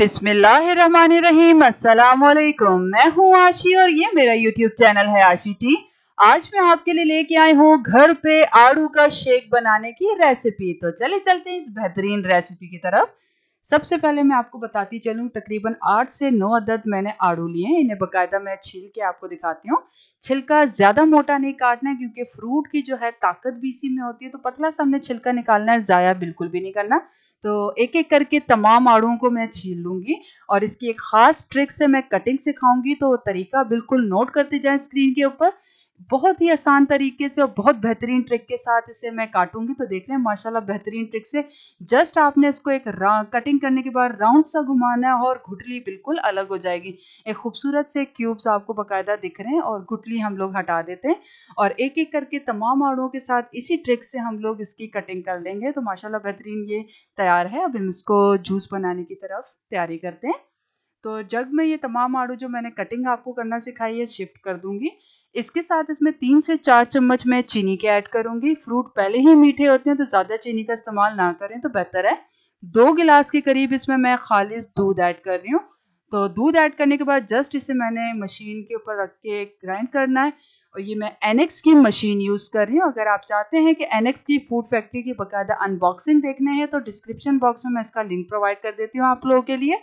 बिस्मिल्लाहिर्रहमानिर्रहीम अस्सलाम वालेकुम मैं हूँ आशी और ये मेरा यूट्यूब चैनल है आशी टी आज मैं आपके लिए लेके आई हूँ घर पे आड़ू का शेक बनाने की रेसिपी तो चले चलते हैं इस बेहतरीन रेसिपी की तरफ सबसे पहले मैं आपको बताती चलूँ तकरीबन आठ से नौ अदद मैंने आड़ू लिए इन्हें बकायदा मैं छील के आपको दिखाती हूँ छिलका ज़्यादा मोटा नहीं काटना है क्योंकि फ्रूट की जो है ताकत भी इसी में होती है तो पतला सा हमने छिलका निकालना है ज़ाया बिल्कुल भी नहीं करना तो एक एक करके तमाम आड़ुओं को मैं छील लूंगी और इसकी एक ख़ास ट्रिक से मैं कटिंग सिखाऊंगी तो तरीका बिल्कुल नोट करते जाए स्क्रीन के ऊपर बहुत ही आसान तरीके से और बहुत बेहतरीन ट्रिक के साथ इसे मैं काटूंगी तो देख रहे हैं माशाल्लाह बेहतरीन ट्रिक से जस्ट आपने इसको एक कटिंग करने के बाद राउंड सा घुमाना है और घुटली बिल्कुल अलग हो जाएगी एक खूबसूरत से क्यूब्स आपको बकायदा दिख रहे हैं और घुटली हम लोग हटा देते हैं और एक एक करके तमाम आड़ों के साथ इसी ट्रिक से हम लोग इसकी कटिंग कर लेंगे तो माशाला बेहतरीन ये तैयार है अब हम इसको जूस बनाने की तरफ तैयारी करते हैं तो जग में ये तमाम आड़ू जो मैंने कटिंग आपको करना सिखाई है शिफ्ट कर दूंगी इसके साथ इसमें तीन से चार चम्मच मैं चीनी के ऐड करूंगी फ्रूट पहले ही मीठे होते हैं तो ज़्यादा चीनी का इस्तेमाल ना करें तो बेहतर है दो गिलास के करीब इसमें मैं खालिश दूध ऐड कर रही हूँ तो दूध ऐड करने के बाद जस्ट इसे मैंने मशीन के ऊपर रख के ग्राइंड करना है और ये मैं एनेक्स की मशीन यूज़ कर रही हूँ अगर आप चाहते हैं कि एनेक्स की फूड फैक्ट्री की बाकायदा अनबॉक्सिंग देखने हैं तो डिस्क्रिप्शन बॉक्स में मैं इसका लिंक प्रोवाइड कर देती हूँ आप लोगों के लिए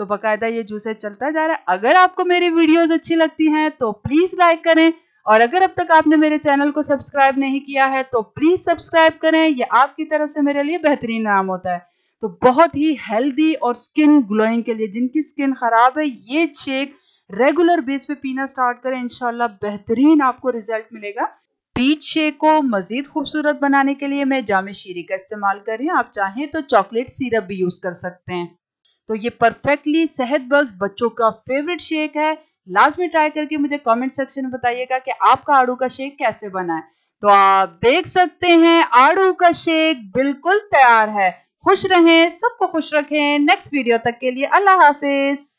तो बकायदा ये जूसेज चलता जा रहा है अगर आपको मेरी वीडियोस अच्छी लगती हैं तो प्लीज लाइक करें और अगर अब तक आपने मेरे चैनल को सब्सक्राइब नहीं किया है तो प्लीज सब्सक्राइब करें यह आपकी तरफ से मेरे लिए बेहतरीन नाम होता है तो बहुत ही हेल्दी और स्किन ग्लोइंग के लिए जिनकी स्किन खराब है ये शेक रेगुलर बेस पे पीना स्टार्ट करें इनशाला बेहतरीन आपको रिजल्ट मिलेगा पीच शेक को मजीद खूबसूरत बनाने के लिए मैं जाम शीरी का इस्तेमाल कर रही हूँ आप चाहें तो चॉकलेट सिरप भी यूज कर सकते हैं तो ये परफेक्टली सेहत बग्स बच्चों का फेवरेट शेक है लास्ट में ट्राई करके मुझे कमेंट सेक्शन में बताइएगा कि आपका आड़ू का शेक कैसे बना है तो आप देख सकते हैं आड़ू का शेक बिल्कुल तैयार है खुश रहें सबको खुश रखें नेक्स्ट वीडियो तक के लिए अल्लाह हाफिज